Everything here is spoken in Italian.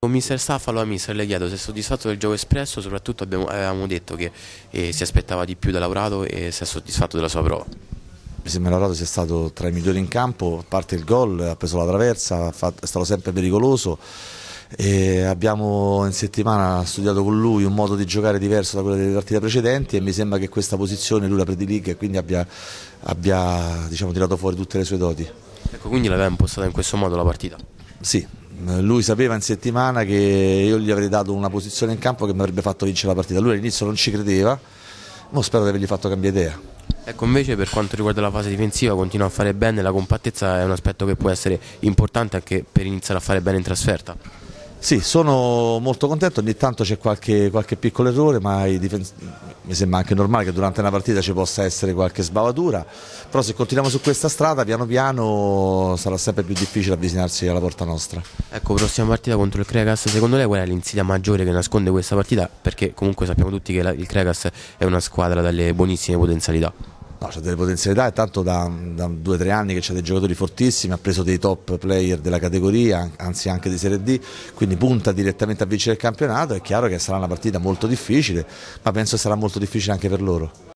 Con mister Staffalo a mister le chiedo se è soddisfatto del gioco espresso, soprattutto abbiamo, avevamo detto che eh, si aspettava di più da Laurato e se è soddisfatto della sua prova. Mi sembra Laurato sia stato tra i migliori in campo, a parte il gol, ha preso la traversa, è stato sempre pericoloso. E abbiamo in settimana studiato con lui un modo di giocare diverso da quello delle partite precedenti e mi sembra che questa posizione lui la prediliga e quindi abbia, abbia diciamo, tirato fuori tutte le sue doti. Ecco, quindi l'aveva impostata in questo modo la partita? Sì, lui sapeva in settimana che io gli avrei dato una posizione in campo che mi avrebbe fatto vincere la partita. Lui all'inizio non ci credeva, ma spero di avergli fatto cambiare idea. Ecco, invece per quanto riguarda la fase difensiva continua a fare bene, la compattezza è un aspetto che può essere importante anche per iniziare a fare bene in trasferta. Sì, sono molto contento, ogni tanto c'è qualche, qualche, piccolo errore, ma mi sembra anche normale che durante una partita ci possa essere qualche sbavatura, però se continuiamo su questa strada piano piano sarà sempre più difficile avvicinarsi alla porta nostra. Ecco, prossima partita contro il Cregas, secondo lei qual è l'insidia maggiore che nasconde questa partita? Perché comunque sappiamo tutti che la, il Cregas è una squadra dalle buonissime potenzialità. No, c'è delle potenzialità è tanto da, da due o tre anni che c'è dei giocatori fortissimi, ha preso dei top player della categoria, anzi anche di Serie D, quindi punta direttamente a vincere il campionato, è chiaro che sarà una partita molto difficile, ma penso sarà molto difficile anche per loro.